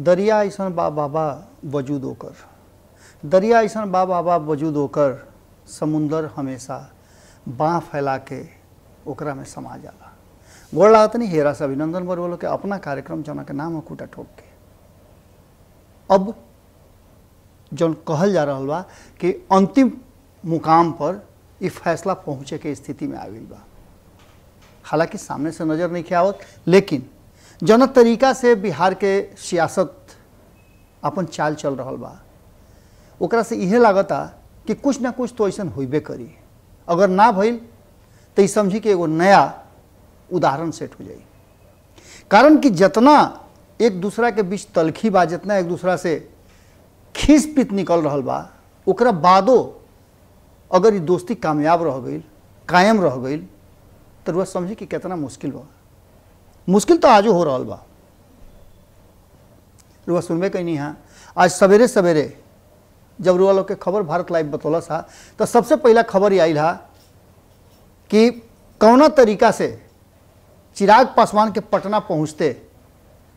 दरिया ऐसा बा बाबा वजूद होकर दरिया ऐसा बा बाबा वजूद होकर समुंदर हमेशा बाँ फैला के ओकरा में समा जाला गोर लागत नहीं हेरा से अभिनंदन बोलो के अपना कार्यक्रम जौना के नाम कूटा ठोक के अब जन कहल जा रहा बा कि अंतिम मुकाम पर ये फैसला पहुँचे के स्थिति में आ गई बा हालांकि सामने से नज़र नहीं आवत लेकिन जौन तरीका से बिहार के सियासत अपन चाल चल रहा बा ओकरा से इहे लागता कि कुछ ना कुछ तो ऐसा होबे करी अगर ना भइल तो समझी के एगो नया उदाहरण सेट हो जाए कारण कि जितना एक दूसरा के बीच तलखी बा जितना एक दूसरा से खीस पीत निकल रहा बा ओकरा बादो अगर ये दोस्ती कामयाब रह गई कायम रह गई तो वह समझी कि कितना मुश्किल बा मुश्किल तो आज हो रहा बा रुआ सुनबे नहीं हाँ आज सवेरे सवेरे जब रुआ लोग के खबर भारत लाइव बतौलस हा तो सबसे पहला खबर आयल हा कि कौना तरीका से चिराग पासवान के पटना पहुँचते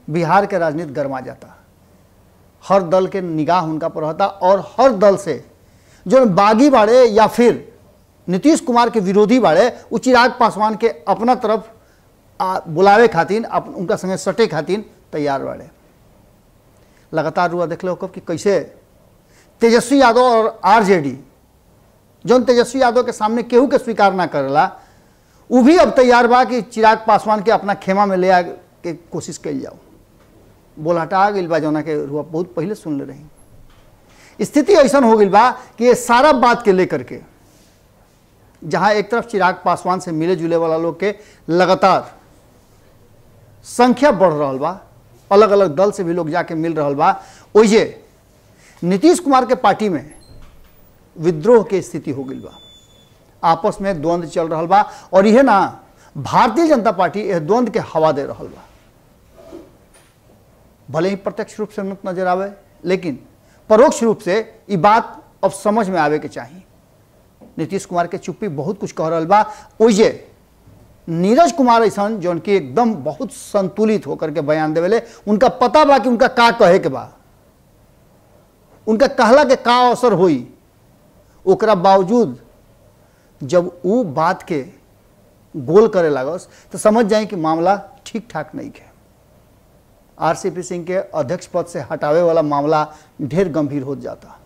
बिहार के राजनीति गरमा जाता हर दल के निगाह उनका पर रहता और हर दल से जो बागी बाड़े या फिर नीतीश कुमार के विरोधी बाड़े वो चिराग पासवान के अपना तरफ बुलावे खातिर उनका संगे सटे खातिर तैयार बाड़े लगातार रुआ देख लो कि कैसे तेजस्वी यादव और आरजेडी जौन तेजस्वी यादव के सामने केहू के स्वीकार ना करला उ भी अब तैयार बा कि चिराग पासवान के अपना खेमा में ले आ के कोशिश कल जाओ बोलाटा आ गई बा जौना के रुआ बहुत पहले सुन ले रही स्थिति ऐसा हो गई बा कि ये सारा बात के लेकर के जहाँ एक तरफ चिराग पासवान से मिले जुले वाला लोग के लगातार संख्या बढ़ रहा बा अलग अलग दल से भी लोग जाके मिल रहा बा ओइजे नीतीश कुमार के पार्टी में विद्रोह के स्थिति हो गई बा आपस में द्वंद्व चल रहा बा और यह ना भारतीय जनता पार्टी यह द्वंद्व के हवा दे रहा बा भले ही प्रत्यक्ष रूप से मत नजर आवे लेकिन परोक्ष रूप से ये बात अब समझ में आवे के चाहिए नीतीश कुमार के चुप्पी बहुत कुछ कह रहा बा ओइजे नीरज कुमार ऐसा जो कि एकदम बहुत संतुलित होकर के बयान देवेले उनका पता बा कि उनका का कहे के बा उनका कहला के का अवसर हुई ओकरा बावजूद जब उ बात के गोल करे लागस तो समझ जाए कि मामला ठीक ठाक नहीं है आरसीपी सिंह के अध्यक्ष पद से हटावे वाला मामला ढेर गंभीर हो जाता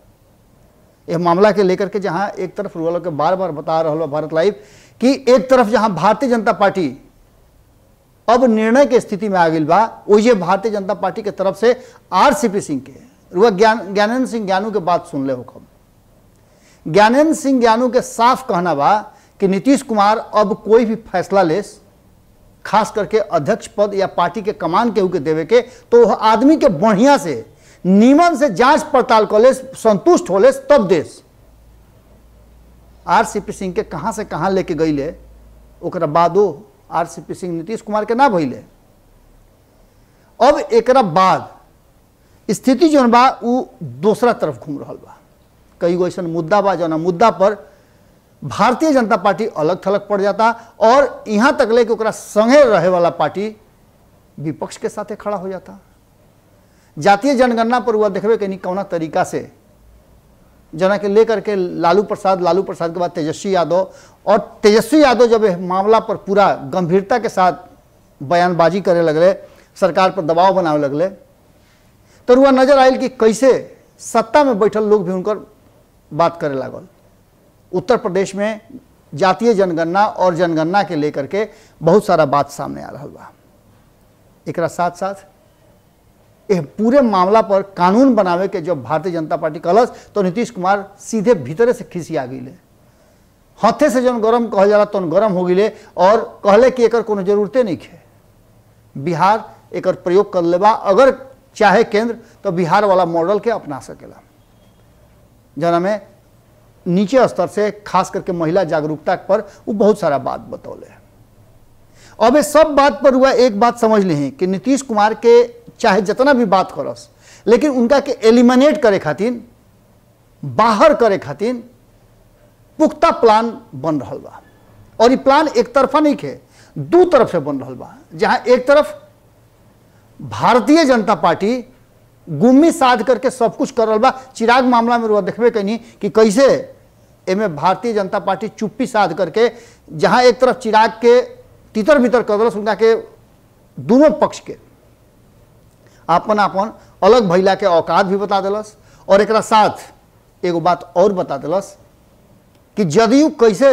यह मामला के लेकर के जहां एक तरफ रुआ के बार बार बता रहा भारत लाइफ कि एक तरफ जहां भारतीय जनता पार्टी अब निर्णय के स्थिति में आ गई बा वही भारतीय जनता पार्टी के तरफ से आर सी पी सिंह के रुआ ज्ञान ज्ञानेन्द्र सिंह ज्ञानू के बात सुन ले हुकम ज्ञानेन्द्र सिंह ज्ञानू के साफ कहना बा कि नीतीश कुमार अब कोई भी फैसला ले खास करके अध्यक्ष पद या पार्टी के कमान केहू के देवे के तो वह आदमी के बढ़िया से नीमन से जांच पड़ताल कर ले संतुष्ट हो ले तब देश आर सी पी सिंह के कहाँ से कहाँ लेके गई ले बादो R C P Singh Nitish Kumar के ना भैले अब एक बाद स्थिति जो बा दूसरा तरफ घूम रहा बा कई गो ऐसा मुद्दा बा जौन मुद्दा पर भारतीय जनता पार्टी अलग थलग पड़ जाता और यहाँ तक ले कि संगे रहे वाला पार्टी विपक्ष के साथ खड़ा हो जाता जातीय जनगणना पर वह देखे कहीं कौना तरीका से जना के लेकर के लालू प्रसाद लालू प्रसाद के बाद तेजस्वी यादव और तेजस्वी यादव जब मामला पर पूरा गंभीरता के साथ बयानबाजी करे लगल सरकार पर दबाव बनावे लगले तो वह नजर आयल कि कैसे सत्ता में बैठल लोग भी उनकर बात करे लागल उत्तर प्रदेश में जातीय जनगणना और जनगणना के लेकर के बहुत सारा बात सामने आ रहा बा एक साथ साथ पूरे मामला पर कानून बनावे के जब भारतीय जनता पार्टी कलस तो नीतीश कुमार सीधे भीतरे से खिसिया गई हाथे से जन गरम कहल जाला तन गरम हो गए और कहले कि एक को जरूरते नहीं है बिहार एक प्रयोग कर लेबा अगर चाहे केंद्र तो बिहार वाला मॉडल के अपना सकेला जना में नीचे स्तर से खास करके महिला जागरूकता पर वो बहुत सारा बात बतौले अब ये सब बात पर हुआ एक बात समझ लें कि नीतीश कुमार के चाहे जितना भी बात करस लेकिन उनका के एलिमिनेट करे खातिर बाहर करे खातिर पुख्ता प्लान बन रहा बा और ये प्लान एक तरफा नहीं है दू तरफ से बन रहा बा जहां एक तरफ भारतीय जनता पार्टी गुम्मी साध करके सब कुछ कर रहा बा चिराग मामला में देखे देखबे कहीं कि कैसे एमें भारतीय जनता पार्टी चुप्पी साध करके जहां एक तरफ चिराग के तितर बितर कर उनका के दोनों पक्ष के अपन अपन अलग भैया के औकात भी बता दिलस और एक साथ एगो बात और बता दिलस कि जदयू कैसे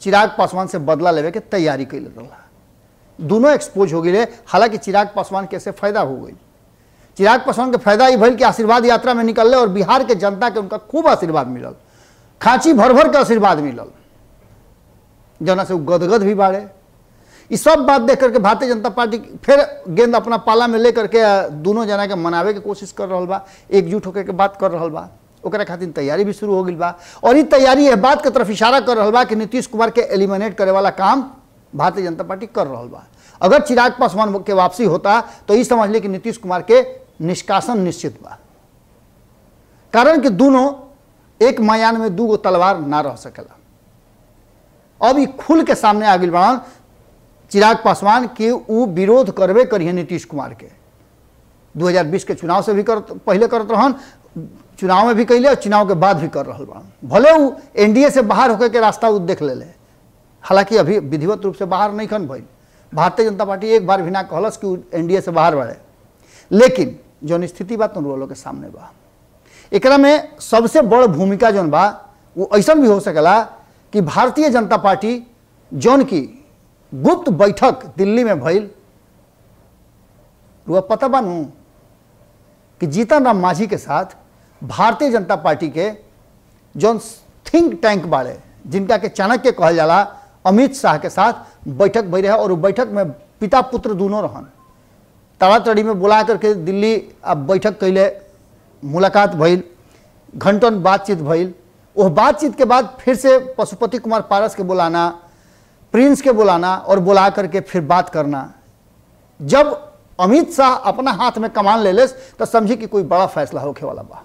चिराग पासवान से बदला लेवे के तैयारी कैल रहा दोनों एक्सपोज हो गए हालांकि चिराग पासवान से फायदा हो गई चिराग पासवान के फायदा ये भल कि आशीर्वाद यात्रा में निकल और बिहार के जनता के उनका खूब आशीर्वाद मिलल खांची भर भर के आशीर्वाद मिलल जना से गदगद भी बाड़े ये सब बात देख करके भारतीय जनता पार्टी फिर गेंद अपना पाला में लेकर के दोनों जना के मनावे के कोशिश कर रहा बा एकजुट होकर के बात कर रहा बा ओकरा खातिर तैयारी भी शुरू हो गई बा और ये तैयारी यह बात के तरफ इशारा कर रहा बा कि नीतीश कुमार के एलिमिनेट करे वाला काम भारतीय जनता पार्टी कर रहा बा अगर चिराग पासवान के वापसी होता तो ये समझ ली कि नीतीश कुमार के निष्कासन निश्चित बा कारण कि दोनों एक मयान में दू गो तलवार ना रह सकेला अब ये खुल के सामने आ गई चिराग पासवान के वो विरोध करबे करिए नीतीश कुमार के 2020 के चुनाव से भी कर पहले करत रहन चुनाव में भी कैले और चुनाव के बाद भी कर रहा रहन भले उ एनडीए से बाहर होकर के रास्ता देख ले हालांकि अभी विधिवत रूप से बाहर नहीं खन भैल भारतीय जनता पार्टी एक बार भी ना कहलस कि एनडीए से बाहर बढ़े लेकिन जौन स्थिति बात तुम लोग के सामने बा एक में सबसे बड़ भूमिका जौन बा वो ऐसा भी हो सकला कि भारतीय जनता पार्टी जौन की गुप्त बैठक दिल्ली में भल रुआ पता बनू कि जीतन राम मांझी के साथ भारतीय जनता पार्टी के जौन थिंक टैंक बाड़े जिनका के चाणक्य कहा जाला अमित शाह के साथ बैठक भई रहे और बैठक में पिता पुत्र दोनों रहन तड़ी में बुला करके दिल्ली आ बैठक कैले मुलाकात भल घंटन बातचीत भल वह बातचीत के बाद फिर से पशुपति कुमार पारस के बुलाना प्रिंस के बुलाना और बुला करके फिर बात करना जब अमित शाह अपना हाथ में कमान ले ले तो समझी कि कोई बड़ा फैसला होके वाला बा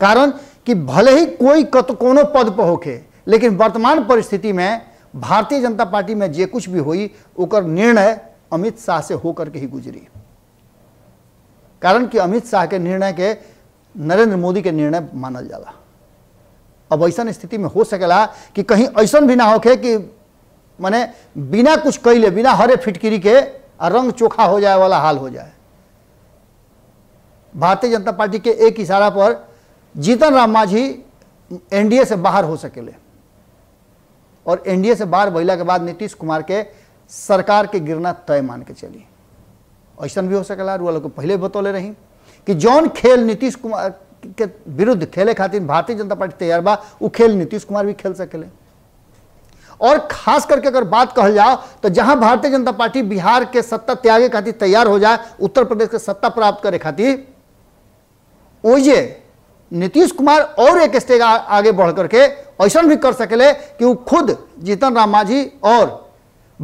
कारण कि भले ही कोई कत को पद पर होके लेकिन वर्तमान परिस्थिति में भारतीय जनता पार्टी में जो कुछ भी हुई ओकर निर्णय अमित शाह से होकर के ही गुजरी कारण कि अमित शाह के निर्णय के नरेंद्र मोदी के निर्णय मानल जाला अब ऐसा स्थिति में हो सकेला कि कहीं ऐसा भी ना होके कि माने बिना कुछ कैले बिना हरे फिटकिरी के रंग चोखा हो जाए वाला हाल हो जाए भारतीय जनता पार्टी के एक इशारा पर जीतन राम मांझी एनडीए से बाहर हो सकेले और एनडीए से बाहर भैला के बाद नीतीश कुमार के सरकार के गिरना तय मान के चली ऐसा भी हो सकेला रुआ लोग पहले बतौले रही कि जौन खेल नीतीश कुमार के विरुद्ध खेले खातिर भारतीय जनता पार्टी तैयार बा वो खेल नीतीश कुमार भी खेल सकेले और खास करके अगर बात कहल जाओ तो जहां भारतीय जनता पार्टी बिहार के सत्ता त्यागे खातिर तैयार हो जाए उत्तर प्रदेश के सत्ता प्राप्त करे खातिर ओजे नीतीश कुमार और एक स्टेज आगे बढ़ करके ऐसा भी कर सकेले कि वो खुद जीतन राम मांझी और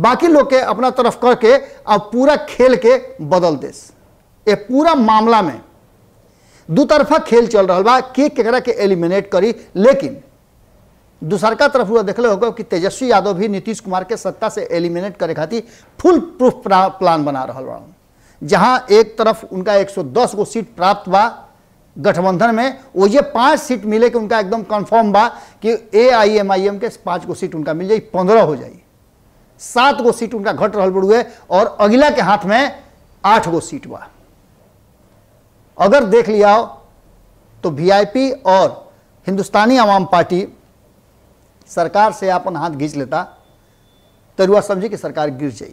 बाकी लोग के अपना तरफ करके अब पूरा खेल के बदल देस ये पूरा मामला में दो तरफा खेल चल रहा बा के ककरा के एलिमिनेट करी लेकिन दूसरका तरफ हुआ देख होगा कि तेजस्वी यादव भी नीतीश कुमार के सत्ता से एलिमिनेट करे खातिर फुल प्रूफ प्लान बना रहा बड़ा जहाँ एक तरफ उनका 110 गो सीट प्राप्त बा गठबंधन में वो ये पांच सीट मिले कि उनका एकदम कंफर्म बा कि ए आई एम आई एम के पाँच गो सीट उनका मिल जाए पंद्रह हो जाए सात गो सीट उनका घट रहा बड़ू और अगला के हाथ में आठ गो सीट बा अगर देख लिया तो वी और हिंदुस्तानी आवाम पार्टी सरकार से अपन हाथ घींच लेता तरुआ समझी कि सरकार गिर जाए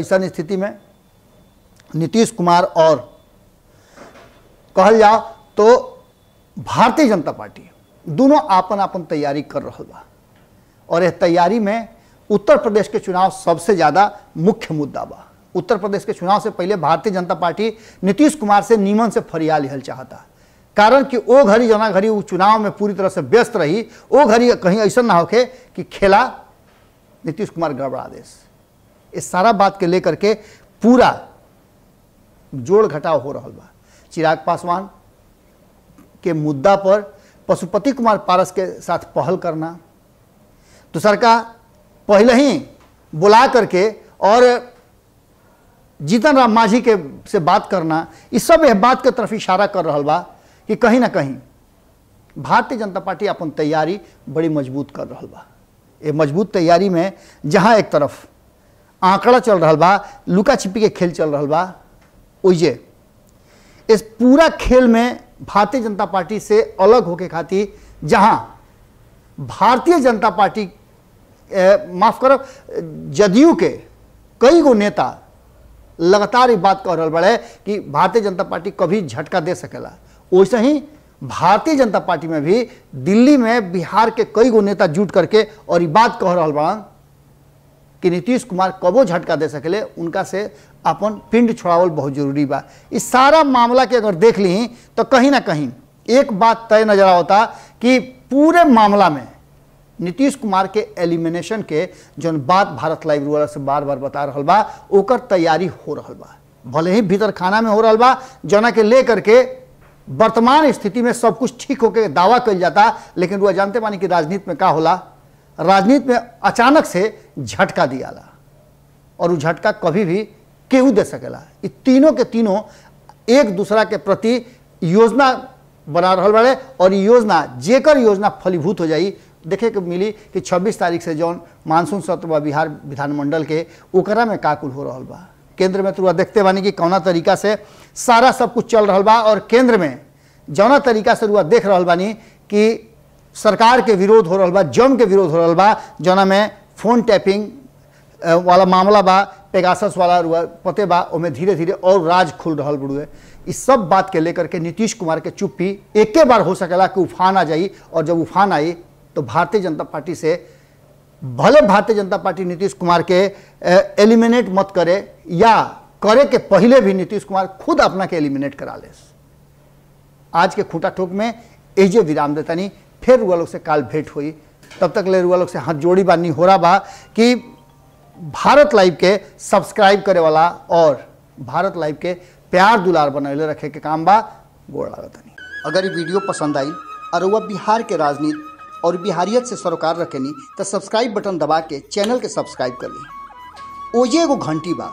ऐसा स्थिति में नीतीश कुमार और कहल जाओ तो भारतीय जनता पार्टी दोनों आपन आपन तैयारी कर रहा बा और यह तैयारी में उत्तर प्रदेश के चुनाव सबसे ज़्यादा मुख्य मुद्दा बा उत्तर प्रदेश के चुनाव से पहले भारतीय जनता पार्टी नीतीश कुमार से नीमन से फरिया लिहल चाहता कारण कि वो घड़ी जना घड़ी वो चुनाव में पूरी तरह से व्यस्त रही वो घड़ी कहीं ऐसा ना होके कि खेला नीतीश कुमार गड़बड़ा देश इस सारा बात के लेकर के पूरा जोड़ घटाव हो रहा बा चिराग पासवान के मुद्दा पर पशुपति कुमार पारस के साथ पहल करना तो का पहले ही बुला करके और जीतन राम मांझी के से बात करना इस सब यह बात के तरफ इशारा कर रहा बा कि कहीं ना कहीं भारतीय जनता पार्टी अपन तैयारी बड़ी मजबूत कर रहा बा ये मजबूत तैयारी में जहाँ एक तरफ आंकड़ा चल रहा बा लुका छिपी के खेल चल रहा बा ओइजे इस पूरा खेल में भारतीय जनता पार्टी से अलग होके खाती जहाँ भारतीय जनता पार्टी माफ करो जदयू के कई गो नेता लगातार ये बात कह रहा बड़े कि भारतीय जनता पार्टी कभी झटका दे सकेला वैसे ही भारतीय जनता पार्टी में भी दिल्ली में बिहार के कई गो नेता जुट करके और ये बात कह रहा बड़ा कि नीतीश कुमार कबो झटका दे सकेले उनका से अपन पिंड छोड़ावल बहुत जरूरी बा इस सारा मामला के अगर देख ली तो कहीं ना कहीं एक बात तय नजर आता कि पूरे मामला में नीतीश कुमार के एलिमिनेशन के जो बात भारत लाइव रूरल से बार बार बता रहा बा तैयारी हो रहा बा भले ही भीतर खाना में हो रहा बा जना के ले करके वर्तमान स्थिति में सब कुछ ठीक होकर दावा कर जाता लेकिन वह जानते मानी कि राजनीति में का होला राजनीति में अचानक से झटका दियाला और वो झटका कभी भी केहू दे सकेला ये तीनों के तीनों एक दूसरा के प्रति योजना बना रहा बड़े और योजना जेकर योजना फलीभूत हो जाए देखे के मिली कि 26 तारीख से जौन मानसून सत्र बिहार विधानमंडल के ओकरा में काकुल हो रहा बा केंद्र में तो देखते बानी कि कौना तरीका से सारा सब कुछ चल रहा बा और केंद्र में जौना तरीका से रुआ देख रहा बानी कि सरकार के विरोध हो रहा बा जम के विरोध हो रहा बा जौना में फ़ोन टैपिंग वाला मामला बा पेगासस वाला रुआ पते बा ओमे धीरे धीरे और राज खुल रहा बुड़ुए इस सब बात के लेकर के नीतीश कुमार के चुप्पी एक बार हो सकेला कि उफान आ जाइ और जब उफान आई तो भारतीय जनता पार्टी से भले भारतीय जनता पार्टी नीतीश कुमार के एलिमिनेट मत करे या करे के पहले भी नीतीश कुमार खुद अपना के एलिमिनेट करा ले आज के खूटा ठोक में एजे विराम नहीं फिर रुआ लोग से काल भेंट हुई तब तक ले रुआ लोग से हाथ जोड़ी बानी हो रहा बा कि भारत लाइव के सब्सक्राइब करे वाला और भारत लाइव के प्यार दुलार बनैले रखे के काम बा गोड़ लागतनी अगर ये वीडियो पसंद आई और वह बिहार के राजनीति और बिहारियत से सरोकार रखेनी तो सब्सक्राइब बटन दबा के चैनल के सब्सक्राइब कर ली ओजे एगो घंटी बा